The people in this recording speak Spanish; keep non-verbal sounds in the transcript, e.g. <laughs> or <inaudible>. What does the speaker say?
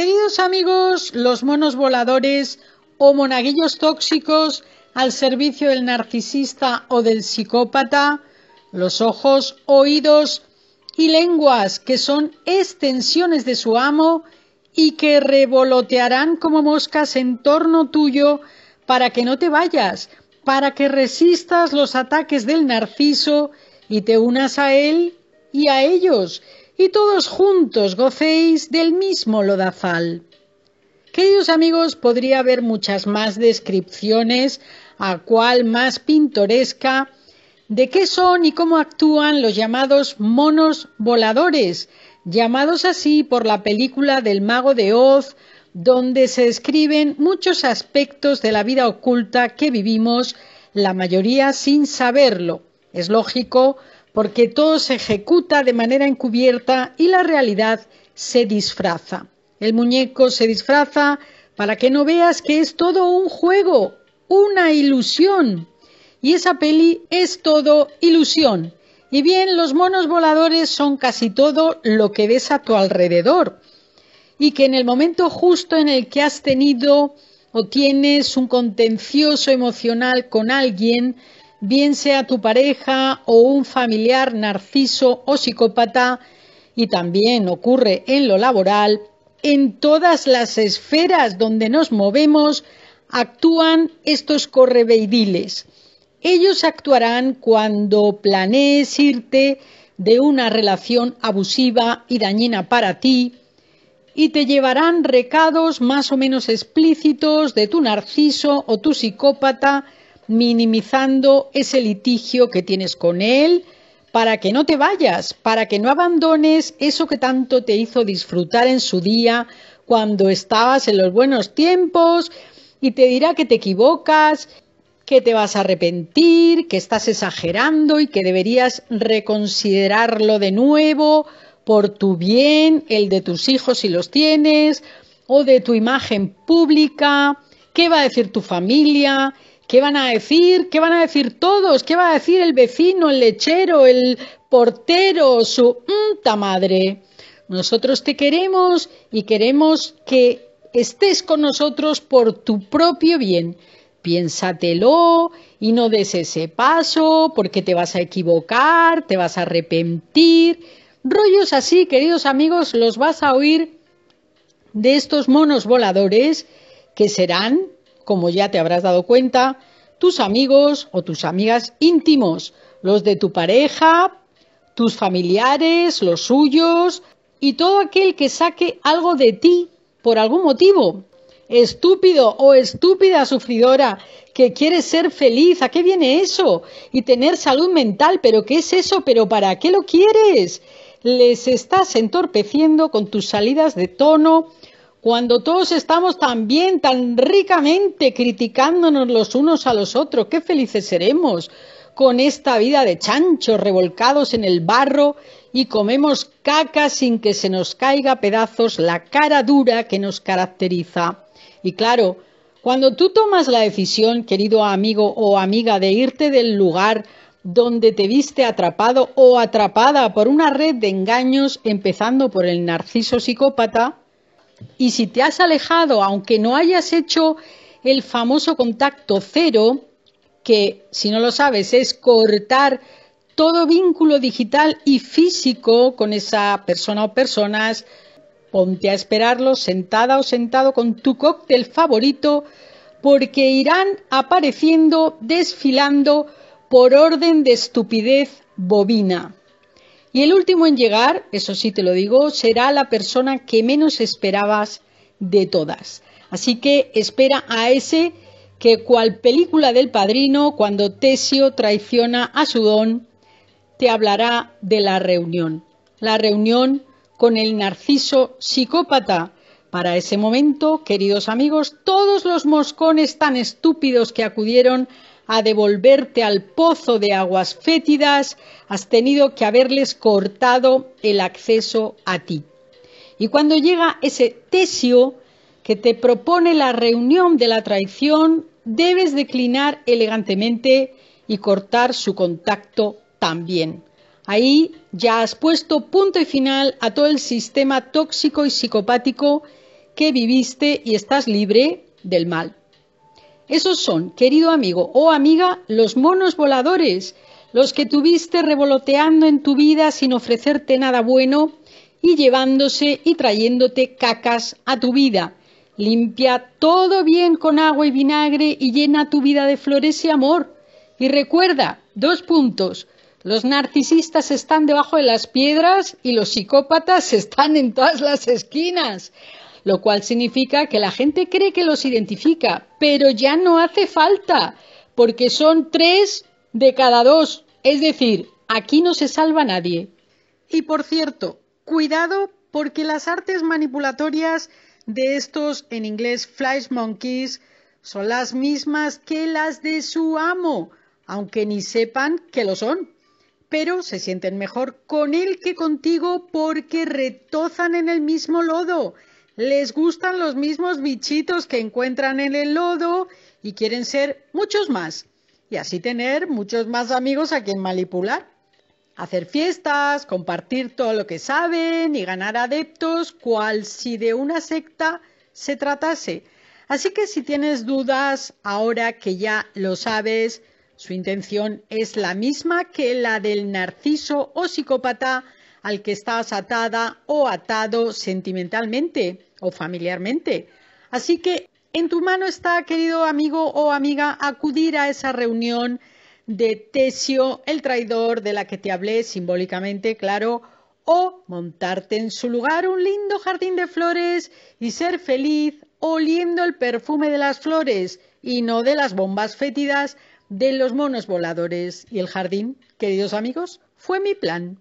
Queridos amigos, los monos voladores o monaguillos tóxicos al servicio del narcisista o del psicópata, los ojos, oídos y lenguas que son extensiones de su amo y que revolotearán como moscas en torno tuyo para que no te vayas, para que resistas los ataques del narciso y te unas a él y a ellos y todos juntos gocéis del mismo lodazal. Queridos amigos, podría haber muchas más descripciones, a cual más pintoresca, de qué son y cómo actúan los llamados monos voladores, llamados así por la película del mago de Oz, donde se describen muchos aspectos de la vida oculta que vivimos, la mayoría sin saberlo. Es lógico, porque todo se ejecuta de manera encubierta y la realidad se disfraza. El muñeco se disfraza para que no veas que es todo un juego, una ilusión. Y esa peli es todo ilusión. Y bien, los monos voladores son casi todo lo que ves a tu alrededor. Y que en el momento justo en el que has tenido o tienes un contencioso emocional con alguien, bien sea tu pareja o un familiar narciso o psicópata, y también ocurre en lo laboral, en todas las esferas donde nos movemos actúan estos correveidiles. Ellos actuarán cuando planees irte de una relación abusiva y dañina para ti y te llevarán recados más o menos explícitos de tu narciso o tu psicópata minimizando ese litigio que tienes con él, para que no te vayas, para que no abandones eso que tanto te hizo disfrutar en su día cuando estabas en los buenos tiempos y te dirá que te equivocas, que te vas a arrepentir, que estás exagerando y que deberías reconsiderarlo de nuevo por tu bien, el de tus hijos si los tienes, o de tu imagen pública, qué va a decir tu familia, ¿Qué van a decir? ¿Qué van a decir todos? ¿Qué va a decir el vecino, el lechero, el portero, su puta madre? Nosotros te queremos y queremos que estés con nosotros por tu propio bien. Piénsatelo y no des ese paso porque te vas a equivocar, te vas a arrepentir. Rollos así, queridos amigos, los vas a oír de estos monos voladores que serán como ya te habrás dado cuenta, tus amigos o tus amigas íntimos, los de tu pareja, tus familiares, los suyos y todo aquel que saque algo de ti por algún motivo. Estúpido o estúpida sufridora que quieres ser feliz, ¿a qué viene eso? Y tener salud mental, pero ¿qué es eso? ¿Pero para qué lo quieres? Les estás entorpeciendo con tus salidas de tono, cuando todos estamos tan bien, tan ricamente criticándonos los unos a los otros, qué felices seremos con esta vida de chanchos revolcados en el barro y comemos caca sin que se nos caiga a pedazos la cara dura que nos caracteriza. Y claro, cuando tú tomas la decisión, querido amigo o amiga, de irte del lugar donde te viste atrapado o atrapada por una red de engaños, empezando por el narciso psicópata, y si te has alejado, aunque no hayas hecho el famoso contacto cero, que si no lo sabes es cortar todo vínculo digital y físico con esa persona o personas, ponte a esperarlo sentada o sentado con tu cóctel favorito, porque irán apareciendo, desfilando por orden de estupidez bobina. Y el último en llegar, eso sí te lo digo, será la persona que menos esperabas de todas. Así que espera a ese que cual película del padrino, cuando Tesio traiciona a su don, te hablará de la reunión. La reunión con el narciso psicópata. Para ese momento, queridos amigos, todos los moscones tan estúpidos que acudieron a devolverte al pozo de aguas fétidas, has tenido que haberles cortado el acceso a ti. Y cuando llega ese tesio que te propone la reunión de la traición, debes declinar elegantemente y cortar su contacto también. Ahí ya has puesto punto y final a todo el sistema tóxico y psicopático que viviste y estás libre del mal. Esos son, querido amigo o amiga, los monos voladores, los que tuviste revoloteando en tu vida sin ofrecerte nada bueno y llevándose y trayéndote cacas a tu vida. Limpia todo bien con agua y vinagre y llena tu vida de flores y amor. Y recuerda, dos puntos. Los narcisistas están debajo de las piedras y los psicópatas <laughs> están en todas las esquinas lo cual significa que la gente cree que los identifica, pero ya no hace falta, porque son tres de cada dos. Es decir, aquí no se salva nadie. Y por cierto, cuidado porque las artes manipulatorias de estos, en inglés, flash monkeys, son las mismas que las de su amo, aunque ni sepan que lo son. Pero se sienten mejor con él que contigo porque retozan en el mismo lodo les gustan los mismos bichitos que encuentran en el lodo y quieren ser muchos más y así tener muchos más amigos a quien manipular. Hacer fiestas, compartir todo lo que saben y ganar adeptos, cual si de una secta se tratase. Así que si tienes dudas, ahora que ya lo sabes, su intención es la misma que la del narciso o psicópata al que estás atada o atado sentimentalmente o familiarmente. Así que en tu mano está, querido amigo o amiga, acudir a esa reunión de Tesio, el traidor de la que te hablé simbólicamente, claro, o montarte en su lugar un lindo jardín de flores y ser feliz oliendo el perfume de las flores y no de las bombas fétidas de los monos voladores y el jardín, queridos amigos, fue mi plan.